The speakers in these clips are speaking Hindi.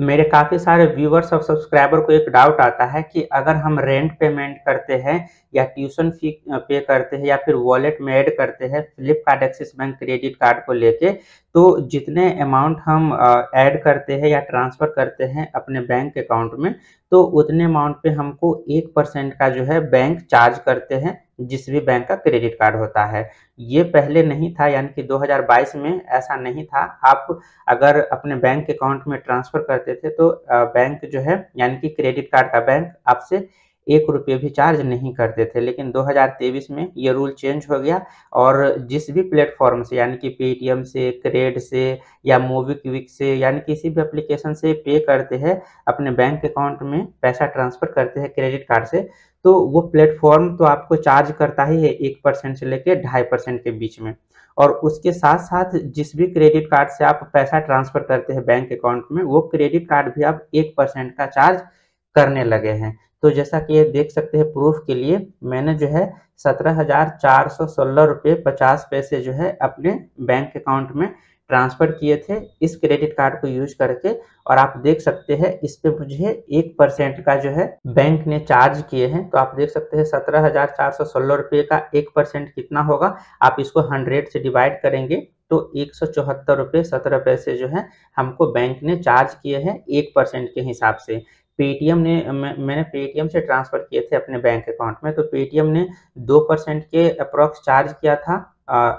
मेरे काफ़ी सारे व्यूवर्स और सब्सक्राइबर को एक डाउट आता है कि अगर हम रेंट पेमेंट करते हैं या ट्यूशन फी पे करते हैं या फिर वॉलेट में ऐड करते हैं Flipkart Axis Bank credit card को लेके तो जितने अमाउंट हम ऐड करते हैं या ट्रांसफ़र करते हैं अपने बैंक अकाउंट में तो उतने अमाउंट पे हमको एक परसेंट का जो है बैंक चार्ज करते हैं जिस भी बैंक का क्रेडिट कार्ड होता है ये पहले नहीं था यानी कि 2022 में ऐसा नहीं था आप अगर अपने बैंक अकाउंट में ट्रांसफ़र करते थे तो बैंक जो है यानी कि क्रेडिट कार्ड का बैंक आपसे एक रुपये भी चार्ज नहीं करते थे लेकिन 2023 में ये रूल चेंज हो गया और जिस भी प्लेटफॉर्म से यानी कि पेटीएम से क्रेड से या मोवी क्विक से यानी किसी भी एप्लीकेशन से पे करते हैं अपने बैंक अकाउंट में पैसा ट्रांसफ़र करते हैं क्रेडिट कार्ड से तो वो प्लेटफॉर्म तो आपको चार्ज करता ही है एक परसेंट से लेकर ढाई परसेंट के बीच में और उसके साथ साथ जिस भी क्रेडिट कार्ड से आप पैसा ट्रांसफ़र करते हैं बैंक अकाउंट में वो क्रेडिट कार्ड भी आप एक परसेंट का चार्ज करने लगे हैं तो जैसा कि ये देख सकते हैं प्रूफ के लिए मैंने जो है सत्रह हजार चार सौ सोलह रुपये पचास पैसे जो है अपने बैंक अकाउंट में ट्रांसफ़र किए थे इस क्रेडिट कार्ड को यूज करके और आप देख सकते हैं इस पे मुझे एक परसेंट का जो है बैंक ने चार्ज किए हैं तो आप देख सकते हैं सत्रह हजार चार सौ सोलह रुपये का एक परसेंट कितना होगा आप इसको हंड्रेड से डिवाइड करेंगे तो एक सौ चौहत्तर रुपये सत्रह पैसे जो है हमको बैंक ने चार्ज किए हैं एक परसेंट के हिसाब से पेटीएम ने मैं, मैंने पेटीएम से ट्रांसफ़र किए थे अपने बैंक अकाउंट में तो पेटीएम ने दो परसेंट के अप्रॉक्स चार्ज किया था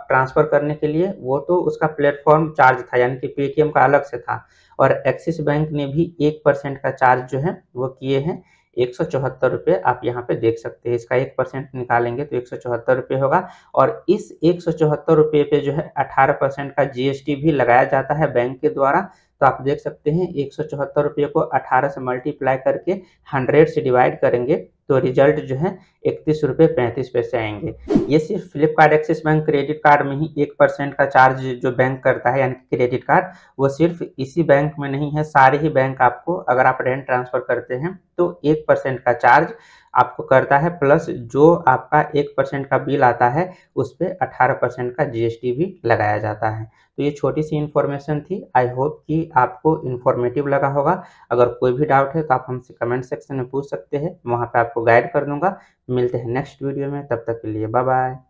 ट्रांसफ़र करने के लिए वो तो उसका प्लेटफॉर्म चार्ज था यानी कि पेटीएम का अलग से था और एक्सिस बैंक ने भी एक परसेंट का चार्ज जो है वो किए हैं एक सौ चौहत्तर रुपये आप यहाँ पे देख सकते हैं इसका एक परसेंट निकालेंगे तो एक सौ चौहत्तर रुपये होगा और इस एक सौ चौहत्तर रुपये पे जो है अठारह परसेंट का जीएसटी भी लगाया जाता है बैंक के द्वारा तो आप देख सकते हैं एक सौ चौहत्तर रुपये को अठारह से मल्टीप्लाई करके हंड्रेड से डिवाइड करेंगे तो रिजल्ट जो है इकतीस रुपये पैंतीस पैसे आएंगे ये सिर्फ Flipkart Axis Bank credit card में ही एक परसेंट का चार्ज जो बैंक करता है यानी क्रेडिट कार्ड वो सिर्फ इसी बैंक में नहीं है सारे ही बैंक आपको अगर आप रेंट ट्रांसफ़र करते हैं तो एक परसेंट का चार्ज आपको करता है प्लस जो आपका एक परसेंट का बिल आता है उस पर अठारह परसेंट का जीएसटी भी लगाया जाता है तो ये छोटी सी इन्फॉर्मेशन थी आई होप कि आपको इन्फॉर्मेटिव लगा होगा अगर कोई भी डाउट है तो आप हमसे कमेंट सेक्शन में पूछ सकते हैं वहाँ पर आपको गाइड कर दूंगा मिलते हैं नेक्स्ट वीडियो में तब तक के लिए बाय बाय